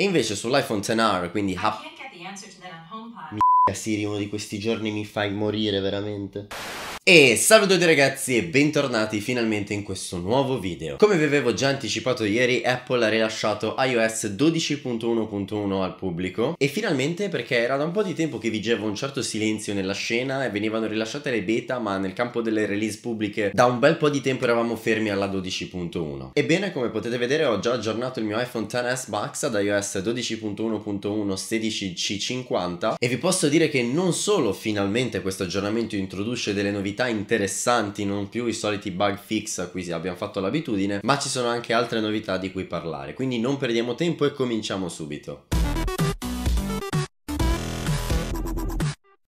E invece sull'iPhone XR, quindi... Ha... Mi Siri, uno di questi giorni mi fai morire veramente. E salve a tutti ragazzi e bentornati finalmente in questo nuovo video. Come vi avevo già anticipato ieri, Apple ha rilasciato iOS 12.1.1 al pubblico e finalmente perché era da un po' di tempo che vigeva un certo silenzio nella scena e venivano rilasciate le beta, ma nel campo delle release pubbliche da un bel po' di tempo eravamo fermi alla 12.1. Ebbene, come potete vedere, ho già aggiornato il mio iPhone XS Max ad iOS 12.1.1 16C50 e vi posso dire che non solo finalmente questo aggiornamento introduce delle novità novità interessanti, non più i soliti bug fix a cui abbiamo fatto l'abitudine, ma ci sono anche altre novità di cui parlare, quindi non perdiamo tempo e cominciamo subito.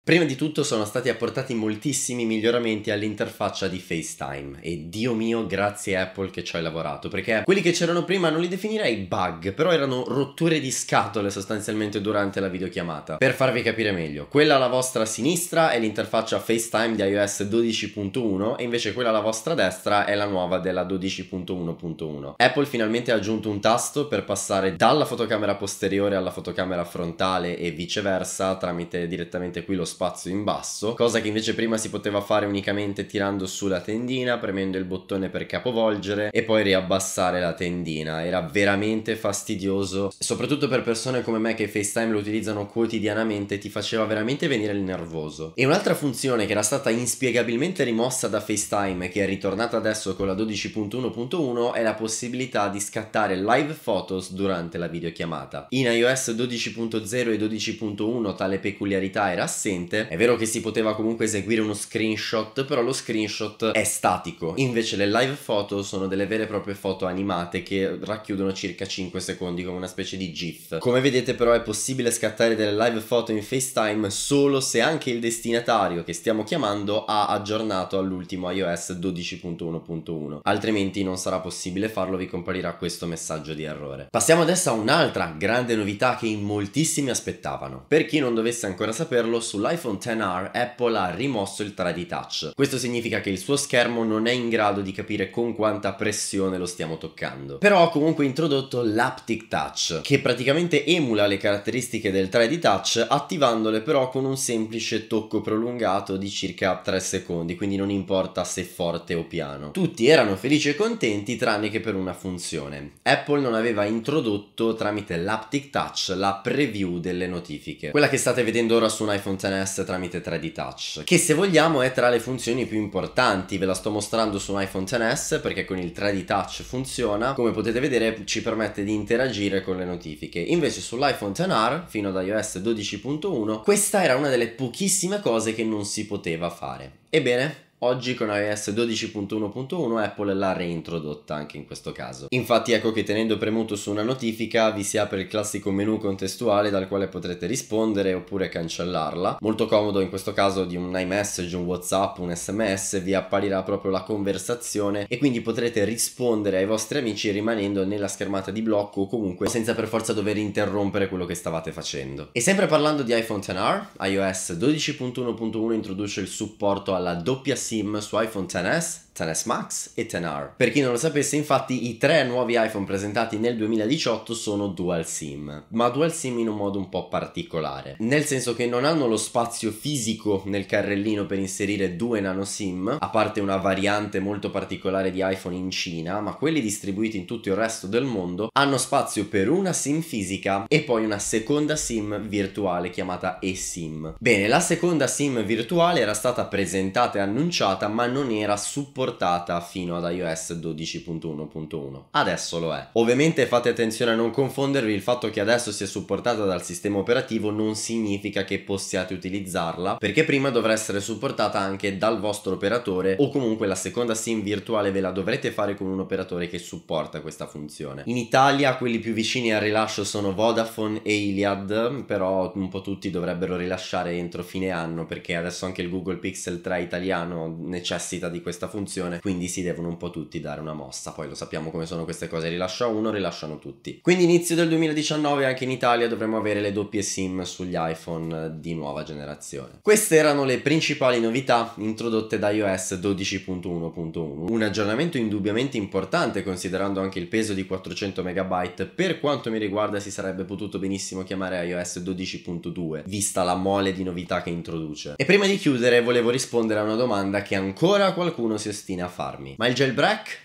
Prima di tutto sono stati apportati moltissimi miglioramenti all'interfaccia di FaceTime e Dio mio grazie Apple che ci hai lavorato perché quelli che c'erano prima non li definirei bug però erano rotture di scatole sostanzialmente durante la videochiamata. Per farvi capire meglio, quella alla vostra sinistra è l'interfaccia FaceTime di iOS 12.1 e invece quella alla vostra destra è la nuova della 12.1.1. Apple finalmente ha aggiunto un tasto per passare dalla fotocamera posteriore alla fotocamera frontale e viceversa tramite direttamente qui lo spazio in basso, cosa che invece prima si poteva fare unicamente tirando su la tendina, premendo il bottone per capovolgere e poi riabbassare la tendina. Era veramente fastidioso, soprattutto per persone come me che FaceTime lo utilizzano quotidianamente, ti faceva veramente venire il nervoso. E un'altra funzione che era stata inspiegabilmente rimossa da FaceTime che è ritornata adesso con la 12.1.1 è la possibilità di scattare live photos durante la videochiamata. In iOS 12.0 e 12.1 tale peculiarità era assente velocemente. È vero che si poteva comunque eseguire uno screenshot, però lo screenshot è statico. Invece le live photo sono delle vere e proprie foto animate che racchiudono circa 5 secondi come una specie di GIF. Come vedete però è possibile scattare delle live photo in FaceTime solo se anche il destinatario che stiamo chiamando ha aggiornato all'ultimo iOS 12.1.1. Altrimenti non sarà possibile farlo, vi comparirà questo messaggio di errore. Passiamo adesso a un'altra grande novità che in moltissimi aspettavano. Per chi non dovesse ancora saperlo, sulla iPhone XR Apple ha rimosso il 3D Touch. Questo significa che il suo schermo non è in grado di capire con quanta pressione lo stiamo toccando. Però ha comunque introdotto l'Aptic Touch, che praticamente emula le caratteristiche del 3D Touch attivandole però con un semplice tocco prolungato di circa 3 secondi, quindi non importa se forte o piano. Tutti erano felici e contenti tranne che per una funzione. Apple non aveva introdotto tramite l'Aptic Touch la preview delle notifiche. Quella che state vedendo ora su un iPhone XR sms tramite 3D Touch, che se vogliamo è tra le funzioni più importanti, ve la sto mostrando su un iPhone XS perché con il 3D Touch funziona, come potete vedere ci permette di interagire con le notifiche, invece sull'iPhone XR fino ad iOS 12.1 questa era una delle pochissime cose che non si poteva fare. Ebbene, Oggi con iOS 12.1.1 Apple l'ha reintrodotta anche in questo caso. Infatti ecco che tenendo premuto su una notifica vi si apre il classico menu contestuale dal quale potrete rispondere oppure cancellarla. Molto comodo in questo caso di un iMessage, un WhatsApp, un SMS, vi apparirà proprio la conversazione e quindi potrete rispondere ai vostri amici rimanendo nella schermata di blocco o comunque senza per forza dover interrompere quello che stavate facendo. E sempre parlando di iPhone XR, iOS 12.1.1 introduce il supporto alla doppia SIM seamless iPhone XS. XS Max e XR. Per chi non lo sapesse, infatti, i tre nuovi iPhone presentati nel 2018 sono dual SIM, ma dual SIM in un modo un po' particolare, nel senso che non hanno lo spazio fisico nel carrellino per inserire due nano SIM, a parte una variante molto particolare di iPhone in Cina, ma quelli distribuiti in tutto il resto del mondo hanno spazio per una SIM fisica e poi una seconda SIM virtuale chiamata eSIM. Bene, la seconda SIM virtuale era stata presentata e annunciata, ma non era supportata supportata fino ad iOS 12.1.1. Adesso lo è. Ovviamente fate attenzione a non confondervi, il fatto che adesso sia supportata dal sistema operativo non significa che possiate utilizzarla, perché prima dovrà essere supportata anche dal vostro operatore o comunque la seconda SIM virtuale ve la dovrete fare con un operatore che supporta questa funzione. In Italia quelli più vicini al rilascio sono Vodafone e Iliad, però un po' tutti dovrebbero rilasciare entro fine anno perché adesso anche il Google Pixel 3 italiano necessita di questa funzione funzione, quindi si devono un po' tutti dare una mossa, poi lo sappiamo come sono queste cose, rilascia uno, rilasciano tutti. Quindi inizio del 2019 anche in Italia dovremo avere le doppie SIM sugli iPhone di nuova generazione. Queste erano le principali novità introdotte da iOS 12.1.1, un aggiornamento indubbiamente importante considerando anche il peso di 400 MB, per quanto mi riguarda si sarebbe potuto benissimo chiamare iOS 12.2, vista la mole di novità che introduce. E prima di chiudere volevo rispondere a una domanda che ancora qualcuno si è Cristina Farmi. Ma il jailbreak?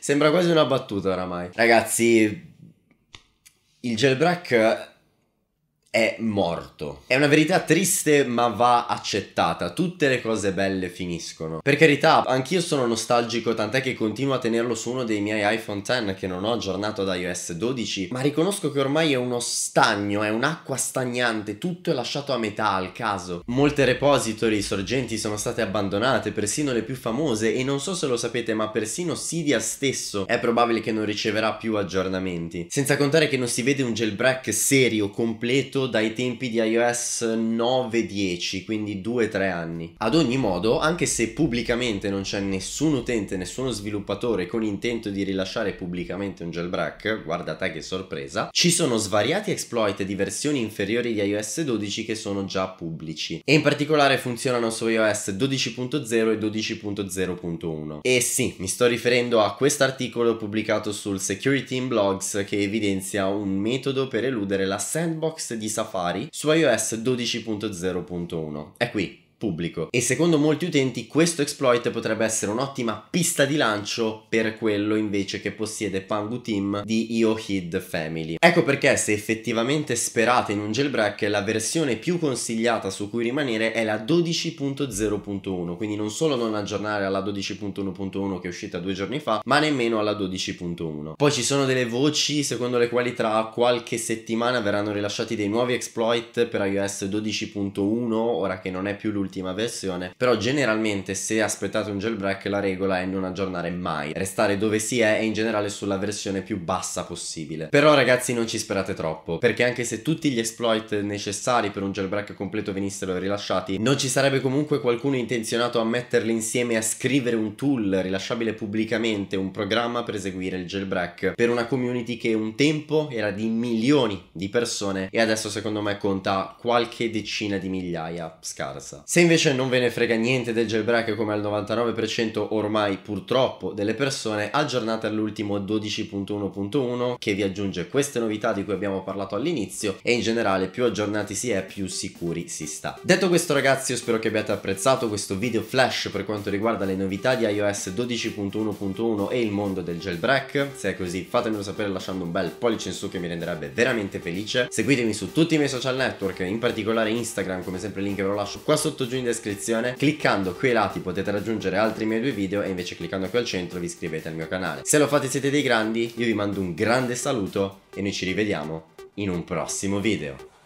Sembra quasi una battuta oramai. Ragazzi, il jailbreak è morto. È una verità triste ma va accettata, tutte le cose belle finiscono. Per carità, anch'io sono nostalgico, tant'è che continuo a tenerlo su uno dei miei iPhone X che non ho aggiornato da iOS 12, ma riconosco che ormai è uno stagno, è un'acqua stagnante, tutto è lasciato a metà, al caso. Molte repository sorgenti sono state abbandonate, persino le più famose, e non so se lo sapete, ma persino Cydia stesso è probabile che non riceverà più aggiornamenti. Senza contare che non si vede un jailbreak serio, completo, dai tempi di iOS 9-10, quindi 2-3 anni. Ad ogni modo, anche se pubblicamente non c'è nessun utente, nessuno sviluppatore con intento di rilasciare pubblicamente un jailbreak, guarda te che sorpresa, ci sono svariati exploit di versioni inferiori di iOS 12 che sono già pubblici. E in particolare funzionano su iOS 12.0 e 12.0.1. E sì, mi sto riferendo a quest'articolo pubblicato sul Security in Blogs che evidenzia un metodo per eludere la sandbox di di Safari su iOS 12.0.1. È qui pubblico e secondo molti utenti questo exploit potrebbe essere un'ottima pista di lancio per quello invece che possiede Pangu Team di IoHid Family. Ecco perché se effettivamente sperate in un jailbreak la versione più consigliata su cui rimanere è la 12.0.1 quindi non solo non aggiornare alla 12.1.1 che è uscita due giorni fa ma nemmeno alla 12.1. Poi ci sono delle voci secondo le quali tra qualche settimana verranno rilasciati dei nuovi exploit per iOS 12.1 ora che non è più l'ultimo l'ultima versione, però generalmente se aspettate un jailbreak la regola è non aggiornare mai, restare dove si è e in generale sulla versione più bassa possibile. Però ragazzi non ci sperate troppo, perché anche se tutti gli exploit necessari per un jailbreak completo venissero rilasciati, non ci sarebbe comunque qualcuno intenzionato a metterli insieme a scrivere un tool rilasciabile pubblicamente, un programma per eseguire il jailbreak per una community che un tempo era di milioni di persone e adesso secondo me conta qualche decina di migliaia scarsa. Se se invece non ve ne frega niente del jailbreak come al 99% ormai purtroppo delle persone, aggiornate all'ultimo 12.1.1 che vi aggiunge queste novità di cui abbiamo parlato all'inizio e in generale più aggiornati si è più sicuri si sta. Detto questo ragazzi io spero che abbiate apprezzato questo video flash per quanto riguarda le novità di iOS 12.1.1 e il mondo del jailbreak, se è così fatemelo sapere lasciando un bel pollice in su che mi renderebbe veramente felice, seguitemi su tutti i miei social network, in particolare Instagram come sempre il link ve lo lascio qua sotto giù in descrizione. Cliccando qui ai lati potete raggiungere altri miei due video e invece cliccando qui al centro vi iscrivete al mio canale. Se lo fate siete dei grandi, io vi mando un grande saluto e noi ci rivediamo in un prossimo video.